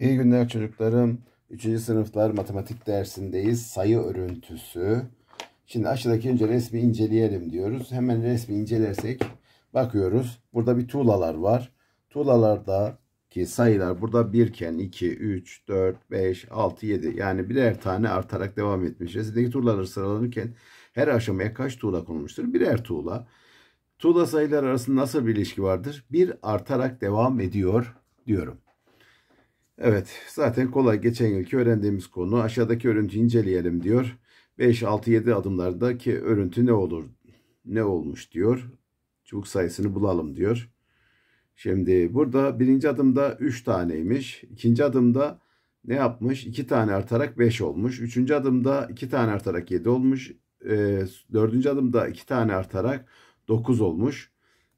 İyi günler çocuklarım. 3. sınıflar matematik dersindeyiz. Sayı örüntüsü. Şimdi aşağıdaki önce resmi inceleyelim diyoruz. Hemen resmi incelersek bakıyoruz. Burada bir tuğlalar var. Tuğlalardaki sayılar burada 1 iken 2, 3, 4, 5, 6, 7 yani birer tane artarak devam etmiş. Resimdeki tuğlalar sıralanırken her aşamaya kaç tuğla konulmuştur? Birer tuğla. Tuğla sayılar arasında nasıl bir ilişki vardır? Bir artarak devam ediyor diyorum. Evet zaten kolay geçen yılki öğrendiğimiz konu aşağıdaki örüntüyü inceleyelim diyor. 5, 6, 7 adımlardaki örüntü ne olur? Ne olmuş diyor. Çubuk sayısını bulalım diyor. Şimdi burada birinci adımda 3 taneymiş. ikinci adımda ne yapmış? 2 tane artarak 5 olmuş. Üçüncü adımda 2 tane artarak 7 olmuş. E, dördüncü adımda 2 tane artarak 9 olmuş.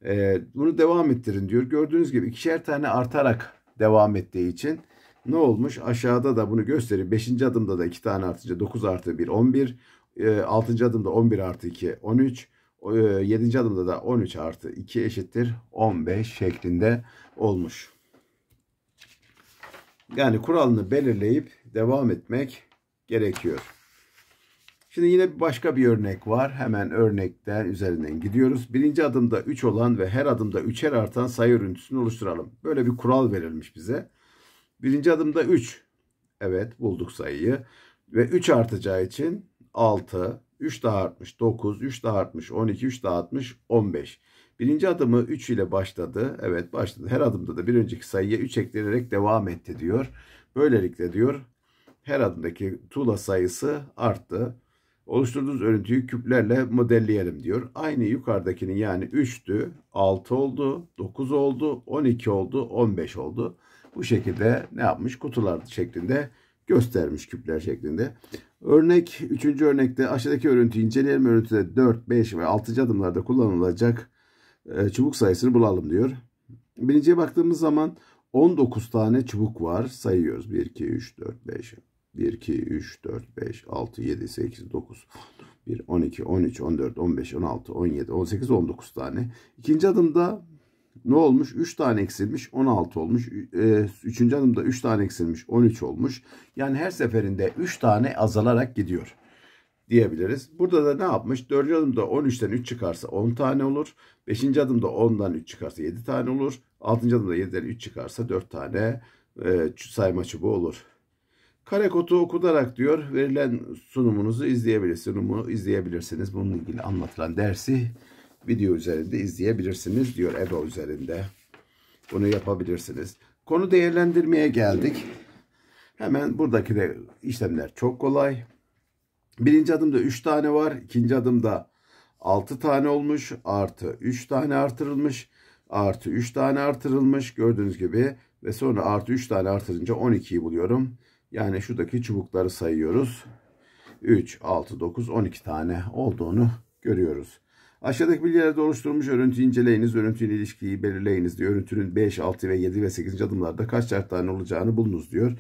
E, bunu devam ettirin diyor. Gördüğünüz gibi ikişer tane artarak devam ettiği için ne olmuş? Aşağıda da bunu göstereyim. 5. adımda da 2 tane artınca 9 artı 1 11. 6. adımda 11 artı 2 13. 7. adımda da 13 artı 2 eşittir 15 şeklinde olmuş. Yani kuralını belirleyip devam etmek gerekiyor. Şimdi yine başka bir örnek var. Hemen örnekten üzerinden gidiyoruz. Birinci adımda 3 olan ve her adımda 3'er artan sayı örüntüsünü oluşturalım. Böyle bir kural verilmiş bize. Birinci adımda 3. Evet bulduk sayıyı. Ve 3 artacağı için 6, 3 daha artmış 9, 3 daha artmış 12, 3 daha artmış 15. Birinci adımı 3 ile başladı. Evet başladı. Her adımda da bir önceki sayıya 3 eklenerek devam etti diyor. Böylelikle diyor her adımdaki tuğla sayısı arttı. Oluşturduğunuz örüntüyü küplerle modelleyelim diyor. Aynı yukarıdakinin yani 3'tü, 6 oldu, 9 oldu, 12 oldu, 15 oldu. Bu şekilde ne yapmış? Kutular şeklinde göstermiş küpler şeklinde. Örnek 3. örnekte aşağıdaki örüntüyü inceleyelim. Örüntüde 4, 5 ve 6. adımlarda kullanılacak e, çubuk sayısını bulalım diyor. Birinciye baktığımız zaman 19 tane çubuk var. Sayıyoruz. 1, 2, 3, 4, 5, 1, 2, 3, 4, 5, 6, 7, 8, 9, 1, 12, 13, 14, 15, 16, 17, 18, 19 tane. İkinci adımda ne olmuş? 3 tane eksilmiş 16 olmuş. E, üçüncü adımda 3 tane eksilmiş 13 olmuş. Yani her seferinde 3 tane azalarak gidiyor diyebiliriz. Burada da ne yapmış? dördüncü adımda 13'ten 3 çıkarsa 10 tane olur. beşinci adımda 10'dan 3 çıkarsa 7 tane olur. altıncı adımda 7'den 3 çıkarsa 4 tane e, sayma çubuğu olur. Karekotu okutarak diyor verilen sunumunuzu izleyebilirsiniz. Sunumu izleyebilirsiniz. Bununla ilgili anlatılan dersi video üzerinde izleyebilirsiniz diyor Eba üzerinde. Bunu yapabilirsiniz. Konu değerlendirmeye geldik. Hemen buradaki de işlemler çok kolay. Birinci adımda 3 tane var. ikinci adımda 6 tane olmuş. Artı 3 tane artırılmış. Artı 3 tane artırılmış. Gördüğünüz gibi. Ve sonra artı 3 tane artırınca 12'yi buluyorum. Yani şuradaki çubukları sayıyoruz. 3, 6, 9, 12 tane olduğunu görüyoruz. Aşağıdaki bilgilerde oluşturulmuş örüntü inceleyiniz, örüntüyle ilişkiyi belirleyiniz diyor. Örüntünün 5, 6 ve 7 ve 8. adımlarda kaç tane olacağını bulunuz diyor.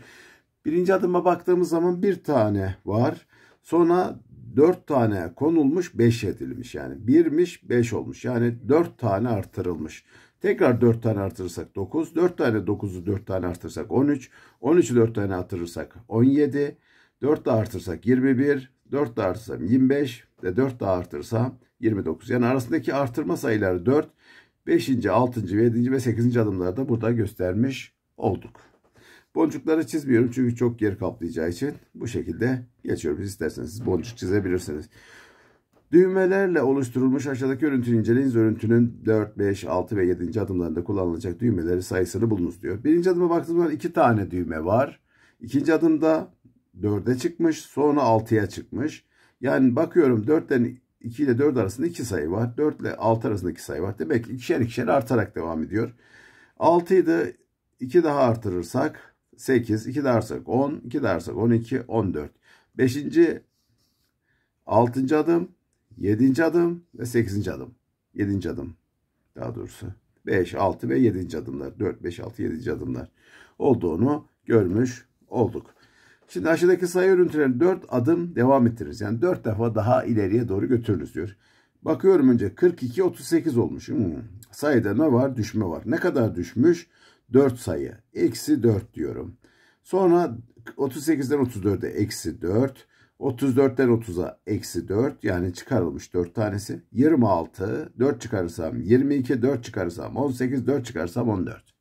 Birinci adıma baktığımız zaman bir tane var. Sonra 4 tane konulmuş 5 edilmiş yani 1'miş 5 olmuş yani 4 tane artırılmış. Tekrar 4 tane artırırsak 9. 4 tane 9'u 4 tane artırırsak 13. 13'ü 4 tane artırırsak 17. 4 daha artırsak 21. 4 daha artırsam 25. Ve 4 daha artırsam 29. Yani arasındaki artırma sayıları 4. 5. 6. 7. ve 8. adımlarda burada göstermiş olduk. Boncukları çizmiyorum çünkü çok yer kaplayacağı için bu şekilde geçiyorum. isterseniz boncuk çizebilirsiniz. Düğmelerle oluşturulmuş aşağıdaki örüntünü inceleyiniz. Örüntünün 4, 5, 6 ve 7. adımlarında kullanılacak düğmeleri sayısını bulunuz diyor. Birinci adıma baktığımızda 2 tane düğme var. İkinci adımda 4'e çıkmış. Sonra 6'ya çıkmış. Yani bakıyorum 4'ten 2 ile 4 arasında 2 sayı var. 4 ile 6 arasında 2 sayı var. Demek ki ikişer ikişer artarak devam ediyor. 6'yı da 2 daha artırırsak 8, 2 daha artırırsak 10, 2 daha artırırsak 12, 14. 5. 6. adım 7. adım ve 8. adım. 7. adım daha doğrusu. 5, 6 ve 7. adımlar. 4, 5, 6, 7. adımlar olduğunu görmüş olduk. Şimdi aşağıdaki sayı örüntülerini 4 adım devam ettiririz. Yani 4 defa daha ileriye doğru götürürüz diyor. Bakıyorum önce 42, 38 olmuş. Hmm. Sayıda ne var? Düşme var. Ne kadar düşmüş? 4 sayı. Eksi 4 diyorum. Sonra 38'den 34'e eksi 4. 34'ten 30'a eksi 4 yani çıkarılmış 4 tanesi. 26, 4 çıkarırsam 22, 4 çıkarırsam 18, 4 çıkarırsam 14.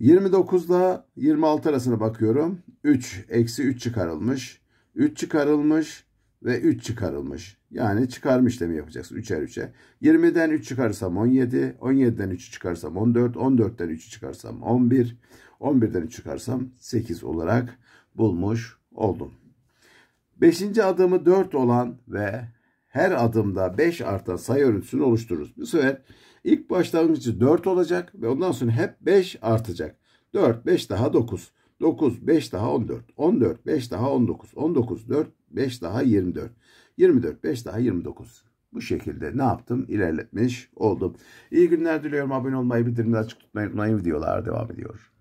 29 ile 26 arasına bakıyorum. 3, eksi 3 çıkarılmış. 3 çıkarılmış ve 3 çıkarılmış. Yani çıkarma işlemi yapacaksın 3'er 3'e. 20'den 3 çıkarsam 17, 17'den 3 çıkarsam 14, 14'ten 3 çıkarsam 11, 11'den 3 çıkarsam 8 olarak bulmuş oldum. Beşinci adımı 4 olan ve her adımda 5 artan sayı örüntüsünü oluştururuz. Bu sefer ilk başlangıcı 4 olacak ve ondan sonra hep 5 artacak. 4, 5 daha 9. 9, 5 daha 14. 14, 5 daha 19. 19, 4, 5 daha 24. 24, 5 daha 29. Bu şekilde ne yaptım? İlerletmiş oldum. İyi günler diliyorum. Abone olmayı, bildirimleri açık tutmayı unutmayın. Videolar devam ediyor.